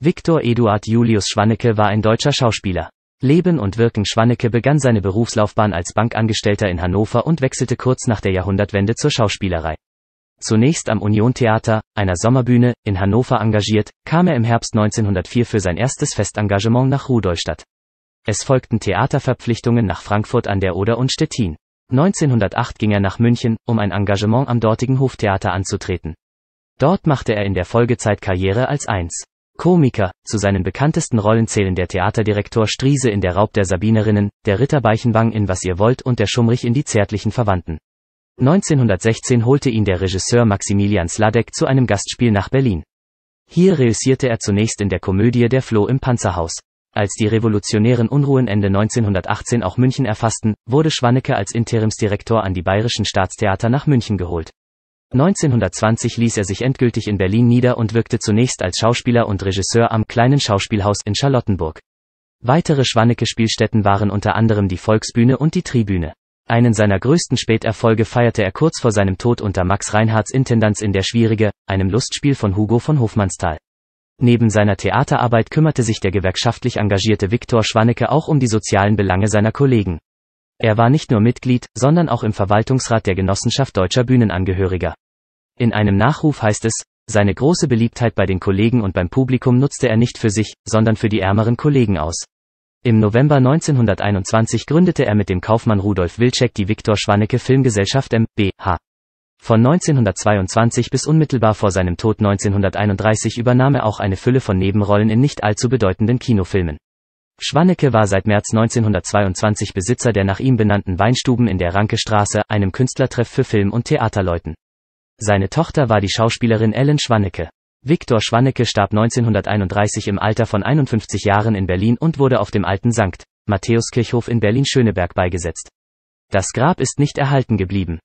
Viktor Eduard Julius Schwannecke war ein deutscher Schauspieler. Leben und Wirken Schwannecke begann seine Berufslaufbahn als Bankangestellter in Hannover und wechselte kurz nach der Jahrhundertwende zur Schauspielerei. Zunächst am Union Theater, einer Sommerbühne, in Hannover engagiert, kam er im Herbst 1904 für sein erstes Festengagement nach Rudolstadt. Es folgten Theaterverpflichtungen nach Frankfurt an der Oder und Stettin. 1908 ging er nach München, um ein Engagement am dortigen Hoftheater anzutreten. Dort machte er in der Folgezeit Karriere als eins Komiker, zu seinen bekanntesten Rollen zählen der Theaterdirektor Striese in Der Raub der Sabinerinnen, der Ritter Beichenwang in Was ihr wollt und der Schummrich in Die zärtlichen Verwandten. 1916 holte ihn der Regisseur Maximilian Sladek zu einem Gastspiel nach Berlin. Hier reüssierte er zunächst in der Komödie Der Floh im Panzerhaus. Als die revolutionären Unruhen Ende 1918 auch München erfassten, wurde Schwannecke als Interimsdirektor an die Bayerischen Staatstheater nach München geholt. 1920 ließ er sich endgültig in Berlin nieder und wirkte zunächst als Schauspieler und Regisseur am kleinen Schauspielhaus in Charlottenburg. Weitere Schwannecke-Spielstätten waren unter anderem die Volksbühne und die Tribüne. Einen seiner größten Späterfolge feierte er kurz vor seinem Tod unter Max Reinhardts Intendanz in Der Schwierige, einem Lustspiel von Hugo von Hofmannsthal. Neben seiner Theaterarbeit kümmerte sich der gewerkschaftlich engagierte Viktor Schwannecke auch um die sozialen Belange seiner Kollegen. Er war nicht nur Mitglied, sondern auch im Verwaltungsrat der Genossenschaft deutscher Bühnenangehöriger. In einem Nachruf heißt es, seine große Beliebtheit bei den Kollegen und beim Publikum nutzte er nicht für sich, sondern für die ärmeren Kollegen aus. Im November 1921 gründete er mit dem Kaufmann Rudolf Wilczek die Viktor Schwannecke Filmgesellschaft M.B.H. Von 1922 bis unmittelbar vor seinem Tod 1931 übernahm er auch eine Fülle von Nebenrollen in nicht allzu bedeutenden Kinofilmen. Schwannecke war seit März 1922 Besitzer der nach ihm benannten Weinstuben in der Rankestraße, einem Künstlertreff für Film- und Theaterleuten. Seine Tochter war die Schauspielerin Ellen Schwannecke. Viktor Schwannecke starb 1931 im Alter von 51 Jahren in Berlin und wurde auf dem alten Sankt Matthäuskirchhof in Berlin-Schöneberg beigesetzt. Das Grab ist nicht erhalten geblieben.